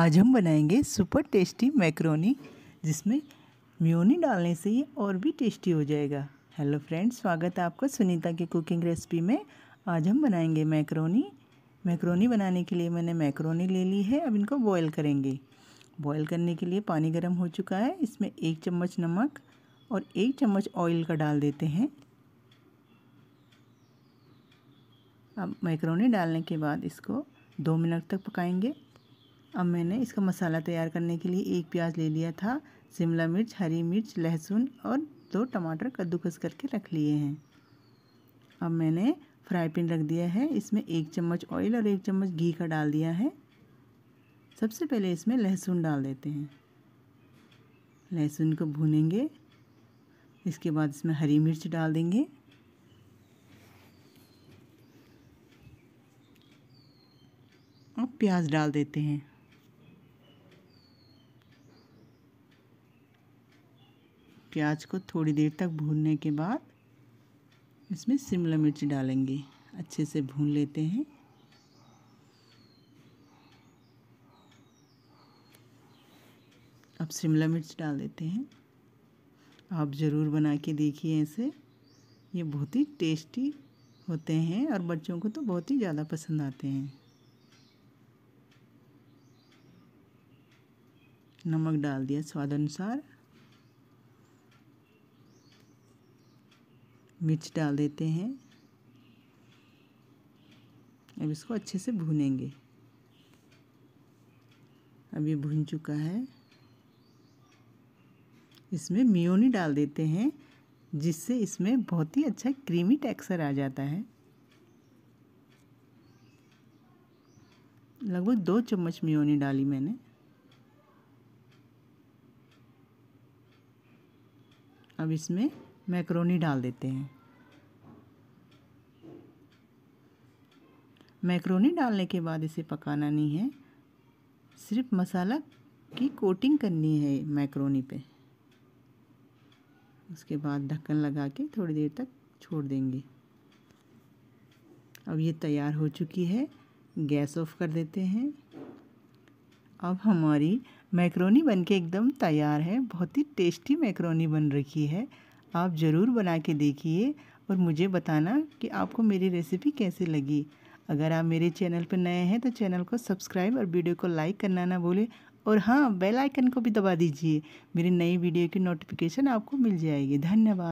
आज हम बनाएंगे सुपर टेस्टी मैक्रोनी जिसमें म्योनी डालने से ये और भी टेस्टी हो जाएगा हेलो फ्रेंड्स स्वागत है आपका सुनीता की कुकिंग रेसिपी में आज हम बनाएंगे मैक्रोनी मैक्रोनी बनाने के लिए मैंने मैक्रोनी ले ली है अब इनको बॉईल करेंगे बॉईल करने के लिए पानी गर्म हो चुका है इसमें एक चम्मच नमक और एक चम्मच ऑयल का डाल देते हैं अब मैक्रोनी डालने के बाद इसको दो मिनट तक पकाएंगे अब मैंने इसका मसाला तैयार करने के लिए एक प्याज ले लिया था शिमला मिर्च हरी मिर्च लहसुन और दो टमाटर कद्दूकस करके रख लिए हैं अब मैंने फ्राई पैन रख दिया है इसमें एक चम्मच ऑयल और एक चम्मच घी का डाल दिया है सबसे पहले इसमें लहसुन डाल देते हैं लहसुन को भूनेंगे इसके बाद इसमें हरी मिर्च डाल देंगे और प्याज डाल देते हैं प्याज को थोड़ी देर तक भूनने के बाद इसमें शिमला मिर्च डालेंगे अच्छे से भून लेते हैं अब शिमला मिर्च डाल देते हैं आप ज़रूर बना के देखिए ऐसे ये बहुत ही टेस्टी होते हैं और बच्चों को तो बहुत ही ज़्यादा पसंद आते हैं नमक डाल दिया स्वाद अनुसार मिर्च डाल देते हैं अब इसको अच्छे से भूनेंगे अब ये भून चुका है इसमें मियोनी डाल देते हैं जिससे इसमें बहुत ही अच्छा क्रीमी टेक्सचर आ जाता है लगभग दो चम्मच मियोनी डाली मैंने अब इसमें मैक्रोनी डाल देते हैं मैक्रोनी डालने के बाद इसे पकाना नहीं है सिर्फ मसाला की कोटिंग करनी है मैक्रोनी पे उसके बाद ढक्कन लगा के थोड़ी देर तक छोड़ देंगे अब ये तैयार हो चुकी है गैस ऑफ कर देते हैं अब हमारी मैक्रोनी बनके एकदम तैयार है बहुत ही टेस्टी मैक्रोनी बन रखी है आप ज़रूर बना के देखिए और मुझे बताना कि आपको मेरी रेसिपी कैसी लगी अगर आप मेरे चैनल पर नए हैं तो चैनल को सब्सक्राइब और वीडियो को लाइक करना ना भूलें और हाँ बेल आइकन को भी दबा दीजिए मेरी नई वीडियो की नोटिफिकेशन आपको मिल जाएगी धन्यवाद